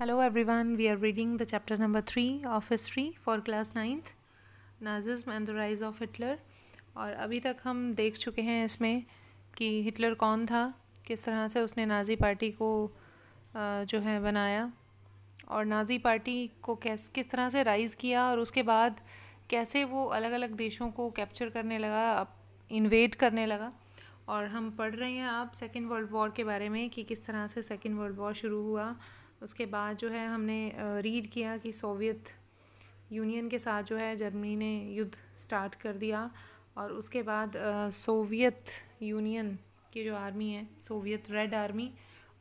Hello everyone we are reading the chapter number three of history for class ninth Nazism and the rise of Hitler और अभी तक हम देख चुके हैं इसमें कि हिटलर कौन था किस तरह से उसने नाजी पार्टी को जो है बनाया और नाजी पार्टी को कैस किस तरह से राइज़ किया और उसके बाद कैसे वो अलग अलग देशों को कैप्चर करने लगा इन्वेट करने लगा और हम पढ़ रहे हैं आप सेकेंड वर्ल्ड वॉर के बारे में कि किस तरह से सेकेंड वर्ल्ड वॉर शुरू हुआ उसके बाद जो है हमने रीड किया कि सोवियत यूनियन के साथ जो है जर्मनी ने युद्ध स्टार्ट कर दिया और उसके बाद सोवियत यूनियन की जो आर्मी है सोवियत रेड आर्मी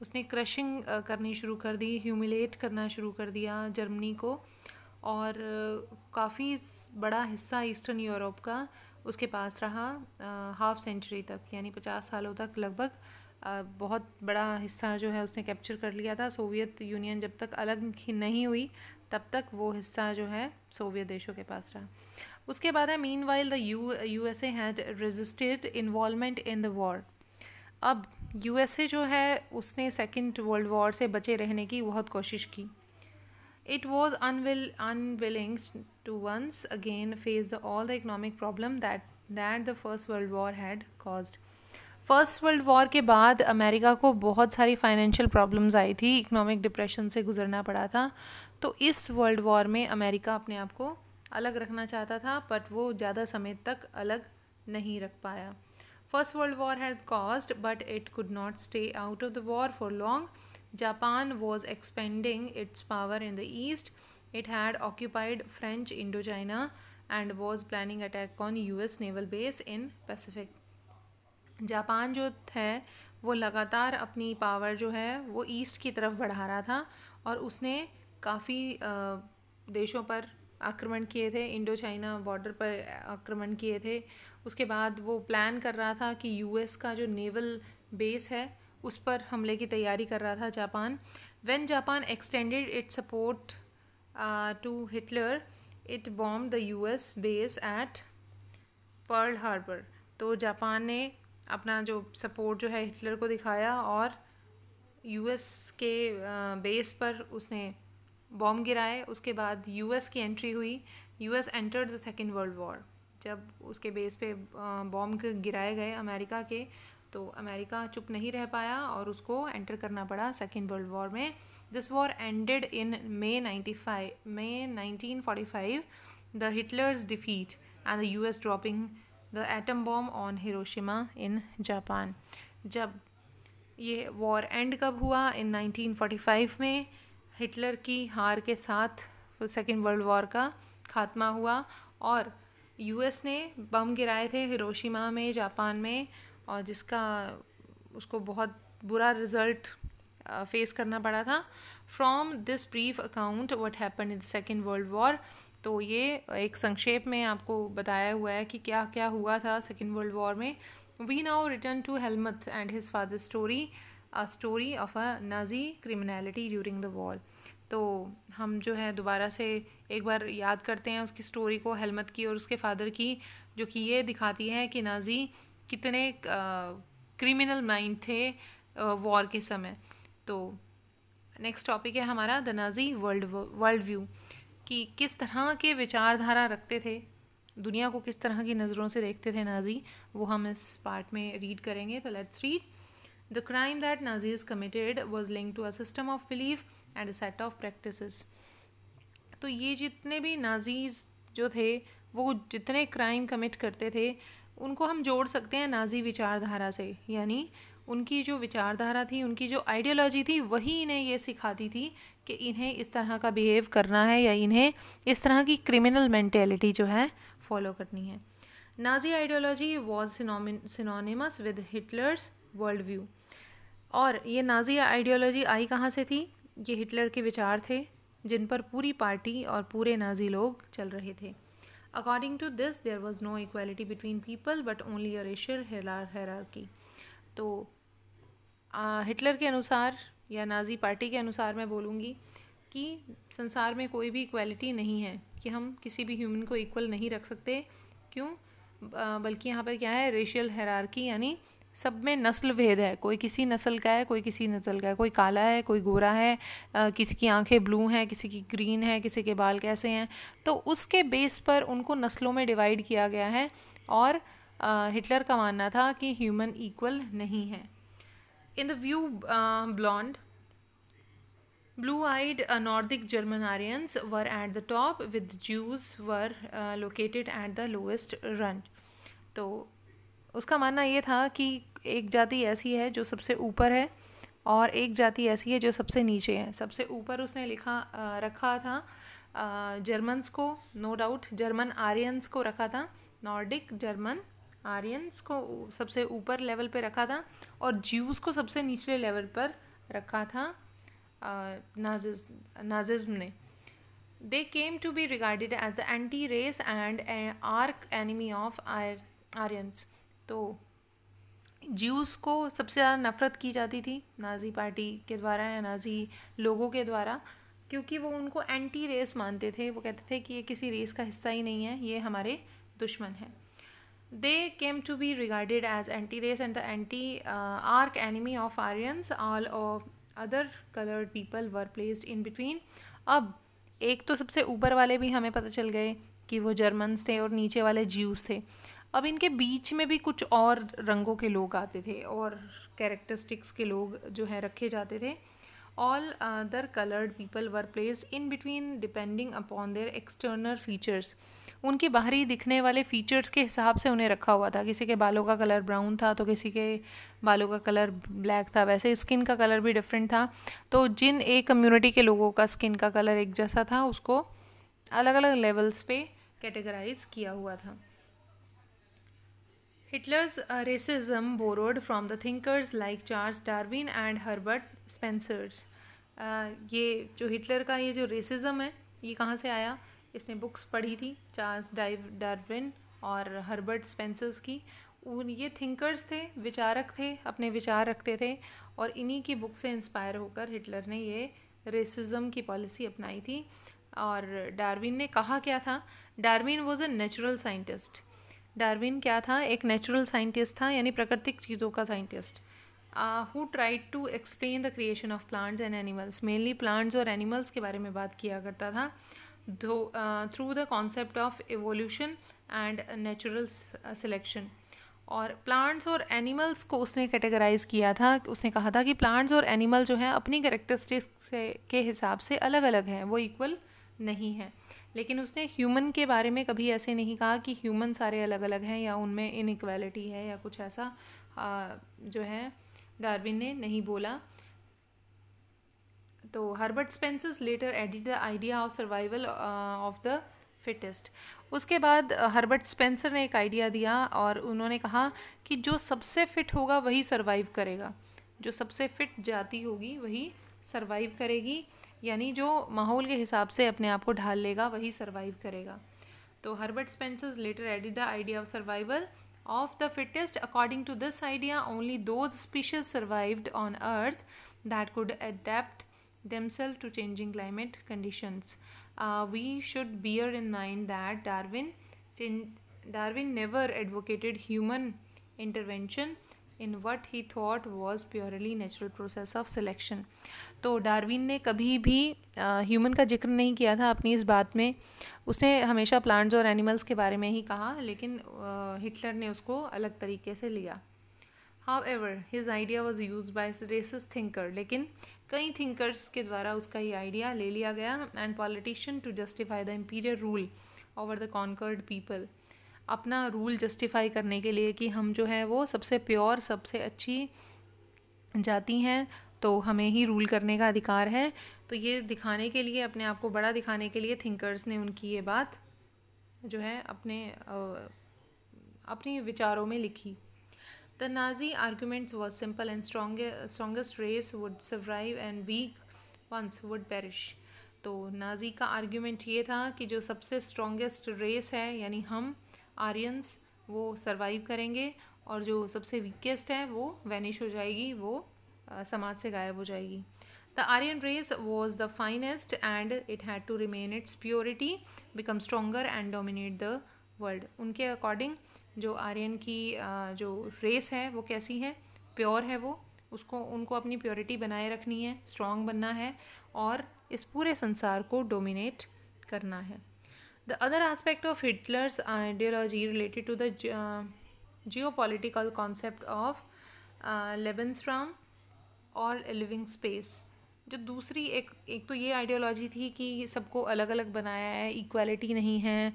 उसने क्रशिंग करनी शुरू कर दी ह्यूमिलेट करना शुरू कर दिया जर्मनी को और काफ़ी बड़ा हिस्सा ईस्टर्न यूरोप का उसके पास रहा हाफ सेंचुरी तक यानी पचास सालों तक लगभग बहुत बड़ा हिस्सा जो है उसने कैप्चर कर लिया था सोवियत यूनियन जब तक अलग नहीं हुई तब तक वो हिस्सा जो है सोवियत देशों के पास रहा उसके बाद है meanwhile the U U S A had resisted involvement in the war अब यू एस ए जो है उसने सेकेंड वर्ल्ड वॉर से बचे रहने की बहुत कोशिश की it was unwill unwilling to once again face the all the economic problem that that the first world war had caused first world war के बाद अमेरिका को बहुत सारी फाइनेंशियल प्रॉब्लम्स आई थी इकोनॉमिक डिप्रेशन से गुजरना पड़ा था तो इस वर्ल्ड वॉर में अमेरिका अपने आप को अलग रखना चाहता था बट वो ज़्यादा समय तक अलग नहीं रख पाया first world war had caused but it could not stay out of the war for long Japan was expanding its power in the east it had occupied French Indochina and was planning attack on U S naval base in Pacific Japan जो है वो लगातार अपनी power जो है वो east की तरफ बढ़ा रहा था और उसने काफ़ी देशों पर आक्रमण किए थे इंडो चाइना बॉर्डर पर आक्रमण किए थे उसके बाद वो प्लान कर रहा था कि यूएस का जो नेवल बेस है उस पर हमले की तैयारी कर रहा था Japan when Japan extended its support to Hitler it bomb the US base at Pearl Harbor तो जापान ने अपना जो सपोर्ट जो है हिटलर को दिखाया और यूएस के बेस पर उसने बॉम्ब गिराए उसके बाद यूएस की एंट्री हुई US entered the second world war जब उसके बेस पे बॉम्ब गिराए गए अमेरिका के तो अमेरिका चुप नहीं रह पाया और उसको एंटर करना पड़ा सेकेंड वर्ल्ड वॉर में this war ended in May ninety five May nineteen forty five the Hitler's defeat and the U S dropping the atom bomb on Hiroshima in Japan जब ये वॉर एंड कब हुआ इन 1945 में Hitler की हार के साथ सेकेंड वर्ल्ड वॉर का खात्मा हुआ और यूएस ने बम गिराए थे हिरोशिमा में जापान में और जिसका उसको बहुत बुरा रिज़ल्ट फेस करना पड़ा था from this brief account what happen in the second world war तो ये एक संक्षेप में आपको बताया हुआ है कि क्या क्या हुआ था सेकेंड वर्ल्ड वॉर में we now return to Helmuth and his father story a story of a Nazi criminality during the war तो हम जो है दोबारा से एक बार याद करते हैं उसकी स्टोरी को हेलमत की और उसके फादर की जो कि ये दिखाती है कि नाजी कितने क्रिमिनल माइंड थे वॉर के समय तो नेक्स्ट टॉपिक है हमारा the Nazi world world view कि किस तरह के विचारधारा रखते थे दुनिया को किस तरह की नज़रों से देखते थे नाजी वो हम इस पार्ट में रीड करेंगे तो let's read the crime that Nazis committed was link to a system of belief and a set of practice तो ये जितने भी नाजीज़ जो थे वो जितने क्राइम कमिट करते थे उनको हम जोड़ सकते हैं नाजी विचारधारा से यानी उनकी जो विचारधारा थी उनकी जो आइडियोलॉजी थी वही इन्हें ये सिखाती थी कि इन्हें इस तरह का बिहेव करना है या इन्हें इस तरह की क्रिमिनल मैंटेलिटी जो है फॉलो करनी है Nazi ideology was synonymous with Hitler's world view और ये नाजी आइडियोलॉजी आई कहाँ से थी ये हिटलर के विचार थे जिन पर पूरी पार्टी और पूरे नाजी लोग चल रहे थे according to this there was no equality between people but only a racial की तो हिटलर के अनुसार या नाजी पार्टी के अनुसार मैं बोलूँगी कि संसार में कोई भी इक्वलिटी नहीं है कि हम किसी भी ह्यूमन को इक्वल नहीं रख सकते क्यों बल्कि यहाँ पर क्या है रेशियल हैरारकी यानी सब में नस्ल भेद है कोई किसी नस्ल का है कोई किसी नस्ल का है कोई काला है कोई गोरा है आ, किसी की आंखें ब्लू हैं किसी की ग्रीन है किसी के बाल कैसे हैं तो उसके बेस पर उनको नस्लों में डिवाइड किया गया है और आ, हिटलर का मानना था कि ह्यूमन इक्वल नहीं है in the view uh, blonde blue-eyed uh, nordic german aryans were at the top with jews were uh, located at the lowest rung तो उसका मानना ये था कि एक जाति ऐसी है जो सबसे ऊपर है और एक जाति ऐसी है जो सबसे नीचे है सबसे ऊपर उसने लिखा आ, रखा था जर्मन्स को नो डाउट जर्मन आर्यंस को रखा था नॉर्डिक जर्मन आर्यनस को सबसे ऊपर लेवल पे रखा था और ज्यूस को सबसे निचले लेवल पर रखा था नाजिज नाजिज्म ने they came to be regarded as anti race and arch enemy of are Aryans तो ज्यूस को सबसे ज़्यादा नफ़रत की जाती थी नाजी पार्टी के द्वारा या नाजी लोगों के द्वारा क्योंकि वो उनको एंटी रेस मानते थे वो कहते थे कि ये किसी रेस का हिस्सा ही नहीं है ये हमारे दुश्मन है they came to be regarded as anti-race and the anti-arc uh, enemy of Aryans. All of other colored people were placed in between. अब एक तो सबसे ऊपर वाले भी हमें पता चल गए कि वो जर्मन्स थे और नीचे वाले ज्यूस थे अब इनके बीच में भी कुछ और रंगों के लोग आते थे और कैरेक्टरिस्टिक्स के लोग जो है रखे जाते थे all other coloured people were placed in between depending upon their external features उनके बाहरी दिखने वाले फीचर्स के हिसाब से उन्हें रखा हुआ था किसी के बालों का कलर ब्राउन था तो किसी के बालों का कलर ब्लैक था वैसे स्किन का कलर भी डिफरेंट था तो जिन एक कम्युनिटी के लोगों का स्किन का कलर एक जैसा था उसको अलग अलग लेवल्स पे कैटेगराइज किया हुआ था Hitler's uh, racism borrowed from the thinkers like Charles Darwin and Herbert Spencers. Uh, ये जो हिटलर का ये जो रेसिजम है ये कहाँ से आया इसने बुक्स पढ़ी थी चार्ल्स डाइव डार्विन और हर्बर्ट स्पेंसर्स की उन ये थिंकर्स थे विचारक थे अपने विचार रखते थे और इन्हीं की बुक से इंस्पायर होकर हिटलर ने ये रेसिज्म की पॉलिसी अपनाई थी और डार्विन ने कहा क्या था Darwin was a natural scientist Darwin क्या था एक नेचुरल साइंटिस्ट था यानी प्राकृतिक चीज़ों का scientist who tried to explain the creation of plants and animals mainly plants और एनिमल्स के बारे में बात किया करता था through the concept of evolution and natural selection और प्लांट्स और एनिमल्स को उसने कैटेगराइज किया था उसने कहा था कि प्लांट्स और एनिमल जो हैं अपनी करेक्टरिस्टिक्स के हिसाब से अलग अलग हैं वो इक्वल नहीं है लेकिन उसने ह्यूमन के बारे में कभी ऐसे नहीं कहा कि ह्यूमन सारे अलग अलग हैं या उनमें इनक्वालिटी है या कुछ ऐसा आ, जो है डार्विन ने नहीं बोला तो Herbert Spencer's later added the idea of survival of the fittest उसके बाद हर्बर्ट uh, स्पेंसर ने एक आइडिया दिया और उन्होंने कहा कि जो सबसे फिट होगा वही सर्वाइव करेगा जो सबसे फिट जाति होगी वही सर्वाइव करेगी यानी जो माहौल के हिसाब से अपने आप को ढाल लेगा वही सर्वाइव करेगा तो Herbert Spencer's later added the idea of survival of the fittest according to this idea only those species survived on earth that could adapt themselves to changing climate conditions we should bear in mind that Darwin Darwin never advocated human intervention in what he thought was purely natural process of selection तो Darwin ने कभी भी human का जिक्र नहीं किया था अपनी इस बात में उसने हमेशा प्लांट्स और एनिमल्स के बारे में ही कहा लेकिन हिटलर ने उसको अलग तरीके से लिया however his idea was use by racist thinker लेकिन कई थिंकर्स के द्वारा उसका ये आइडिया ले लिया गया and politician to justify the imperial rule over the conquered people अपना रूल जस्टिफाई करने के लिए कि हम जो है वो सबसे प्योर सबसे अच्छी जाति हैं तो हमें ही रूल करने का अधिकार है तो ये दिखाने के लिए अपने आप को बड़ा दिखाने के लिए थिंकर्स ने उनकी ये बात जो है अपने अपने विचारों में लिखी the Nazi arguments was simple and strong strongest race would survive and weak ones would perish तो नाजी का आर्ग्यूमेंट ये था कि जो सबसे स्ट्रॉन्गेस्ट रेस है यानी हम आर्यंस वो सरवाइव करेंगे और जो सबसे वीकेस्ट है वो वैनिश हो जाएगी वो समाज से गायब हो जाएगी the Aryan race was the finest and it had to remain its purity become stronger and dominate the world उनके अकॉर्डिंग जो आर्यन की जो रेस है वो कैसी है प्योर है वो उसको उनको अपनी प्योरिटी बनाए रखनी है स्ट्रॉन्ग बनना है और इस पूरे संसार को डोमिनेट करना है the other aspect of Hitler's ideology related to the geopolitical concept of Lebens uh, और लिविंग स्पेस जो दूसरी एक एक तो ये आइडियोलॉजी थी कि सबको अलग अलग बनाया है इक्वालिटी नहीं है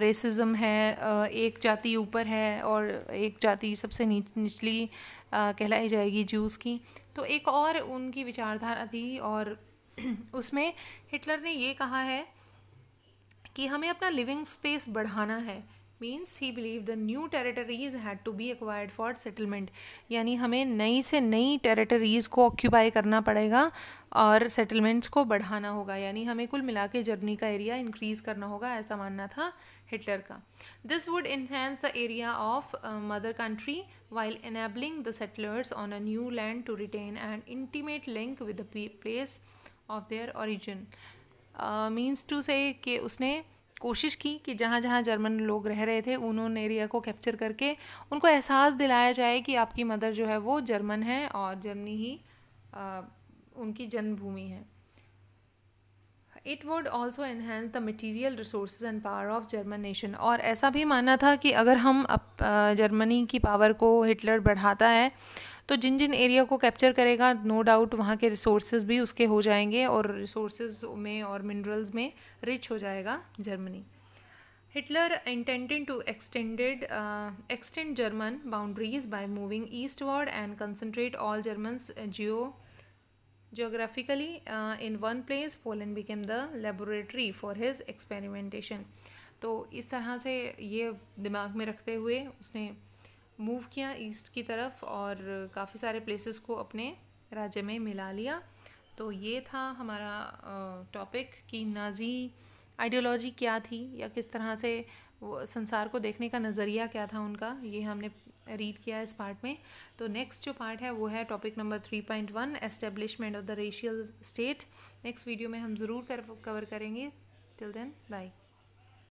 रेसिज्म uh, है uh, एक जाति ऊपर है और एक जाति सबसे नीच निचली uh, कहलाई जाएगी जूस की तो एक और उनकी विचारधारा थी और उसमें हिटलर ने ये कहा है कि हमें अपना लिविंग स्पेस बढ़ाना है means he believe the new territories had to be acquired for settlement यानी हमें नई से नई टेरेटरीज़ को ऑक्यूपाई करना पड़ेगा और सेटलमेंट्स को बढ़ाना होगा यानी हमें कुल मिला के जर्नी का एरिया इंक्रीज़ करना होगा ऐसा मानना था हिटलर का this would enhance the area of mother country while enabling the settlers on a new land to retain and intimate link with the place of their origin means to say कि उसने कोशिश की कि जहाँ जहाँ German लोग रह रहे थे उन्होंने एरिया को कैप्चर करके उनको एहसास दिलाया जाए कि आपकी मदर जो है वो जर्मन है और जर्मनी ही आ, उनकी जन्मभूमि है it would also enhance the material resource and power of German nation और ऐसा भी माना था कि अगर हम अप, जर्मनी की पावर को हिटलर बढ़ाता है तो जिन जिन एरिया को कैप्चर करेगा नो डाउट वहाँ के रिसोर्सेज भी उसके हो जाएंगे और रिसोर्सेज में और मिनरल्स में रिच हो जाएगा Germany Hitler intending to extended extend German boundaries by moving eastward and concentrate all German geo geographically in one place Poland became the laboratory for his experimentation तो इस तरह से ये दिमाग में रखते हुए उसने मूव किया ईस्ट की तरफ और काफ़ी सारे प्लेसेस को अपने राज्य में मिला लिया तो ये था हमारा टॉपिक कि नाजी आइडियोलॉजी क्या थी या किस तरह से वो संसार को देखने का नज़रिया क्या था उनका ये हमने रीड किया इस पार्ट में तो नेक्स्ट जो पार्ट है वो है topic number three point one establishment of the racial state next video में हम ज़रूर कर कवर करेंगे टिल देन बाय